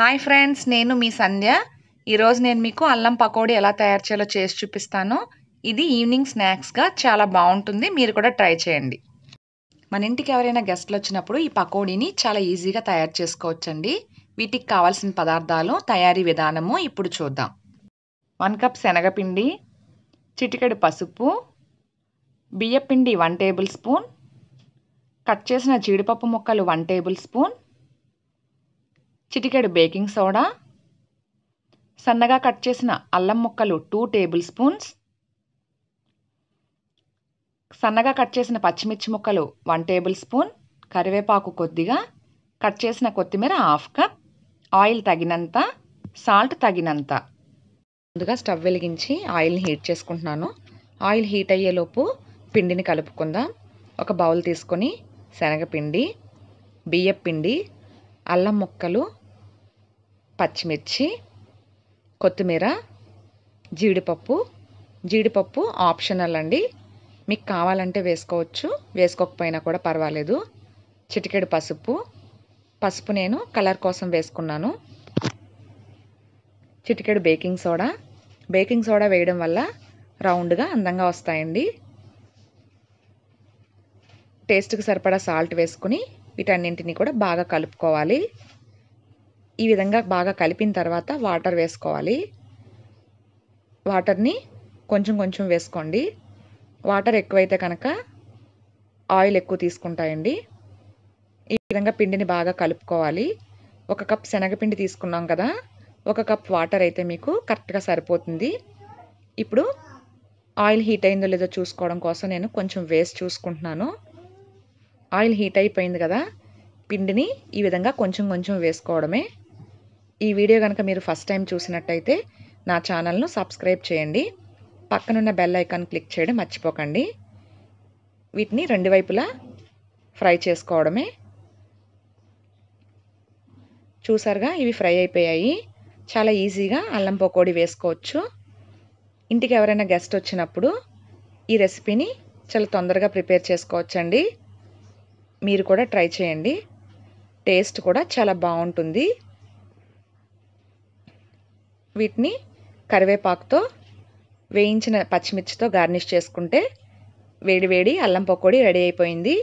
hi friends నేను మీ సంధ్య ఈరోజు నేను మీకు అల్లం పకోడీ ఎలా తయారు చేయాలో చేసి చూపిస్తాను ఇది ఈవినింగ్ స్నాక్స్గా చాలా బాగుంటుంది మీరు కూడా ట్రై చేయండి మన ఇంటికి ఎవరైనా గెస్ట్లు వచ్చినప్పుడు ఈ పకోడీని చాలా ఈజీగా తయారు చేసుకోవచ్చండి వీటికి కావాల్సిన పదార్థాలు తయారీ విధానము ఇప్పుడు చూద్దాం వన్ కప్ శనగపిండి చిటికెడు పసుపు బియ్యపిండి వన్ టేబుల్ స్పూన్ కట్ చేసిన జీడిపప్పు ముక్కలు వన్ టేబుల్ స్పూన్ చిటికెడు బేకింగ్ సోడా సన్నగా కట్ చేసిన అల్లం ముక్కలు టూ టేబుల్ స్పూన్స్ సన్నగా కట్ చేసిన పచ్చిమిర్చి ముక్కలు వన్ టేబుల్ స్పూన్ కరివేపాకు కొద్దిగా కట్ చేసిన కొత్తిమీర హాఫ్ కప్ ఆయిల్ తగినంత సాల్ట్ తగినంత ముందుగా స్టవ్ వెలిగించి ఆయిల్ని హీట్ చేసుకుంటున్నాను ఆయిల్ హీట్ అయ్యేలోపు పిండిని కలుపుకుందాం ఒక బౌల్ తీసుకొని శనగపిండి బియ్యపిండి అల్లం ముక్కలు పచ్చిమిర్చి కొత్తిమీర జీడిపప్పు జీడిపప్పు ఆప్షనల్ అండి మీకు కావాలంటే వేసుకోవచ్చు వేసుకోకపోయినా కూడా పర్వాలేదు చిటికెడు పసుపు పసుపు నేను కలర్ కోసం వేసుకున్నాను చిటికెడు బేకింగ్ సోడా బేకింగ్ సోడా వేయడం వల్ల రౌండ్గా అందంగా వస్తాయండి టేస్ట్కి సరిపడా సాల్ట్ వేసుకుని వీటన్నింటినీ కూడా బాగా కలుపుకోవాలి ఈ విధంగా బాగా కలిపిన తర్వాత వాటర్ వేసుకోవాలి వాటర్ని కొంచెం కొంచెం వేసుకోండి వాటర్ ఎక్కువైతే కనుక ఆయిల్ ఎక్కువ తీసుకుంటాయండి ఈ విధంగా పిండిని బాగా కలుపుకోవాలి ఒక కప్ శనగపిండి తీసుకున్నాం కదా ఒక కప్ వాటర్ అయితే మీకు కరెక్ట్గా సరిపోతుంది ఇప్పుడు ఆయిల్ హీట్ అయిందో లేదో చూసుకోవడం కోసం నేను కొంచెం వేస్ట్ చూసుకుంటున్నాను ఆయిల్ హీట్ అయిపోయింది కదా పిండిని ఈ విధంగా కొంచెం కొంచెం వేసుకోవడమే ఈ వీడియో కనుక మీరు ఫస్ట్ టైం చూసినట్టయితే నా ఛానల్ను సబ్స్క్రైబ్ చేయండి పక్కనున్న బెల్ ఐకాన్ క్లిక్ చేయడం మర్చిపోకండి వీటిని రెండు వైపులా ఫ్రై చేసుకోవడమే చూసారుగా ఇవి ఫ్రై అయిపోయాయి చాలా ఈజీగా అల్లం పకోడి వేసుకోవచ్చు ఇంటికి ఎవరైనా గెస్ట్ వచ్చినప్పుడు ఈ రెసిపీని చాలా తొందరగా ప్రిపేర్ చేసుకోవచ్చండి మీరు కూడా ట్రై చేయండి టేస్ట్ కూడా చాలా బాగుంటుంది వీటిని కరివేపాకుతో వేయించిన పచ్చిమిర్చితో గార్నిష్ చేసుకుంటే వేడివేడి అల్లం పకోడీ రెడీ అయిపోయింది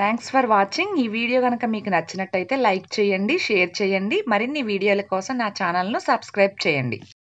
థ్యాంక్స్ ఫర్ వాచింగ్ ఈ వీడియో కనుక మీకు నచ్చినట్టయితే లైక్ చేయండి షేర్ చేయండి మరిన్ని వీడియోల కోసం నా ఛానల్ను సబ్స్క్రైబ్ చేయండి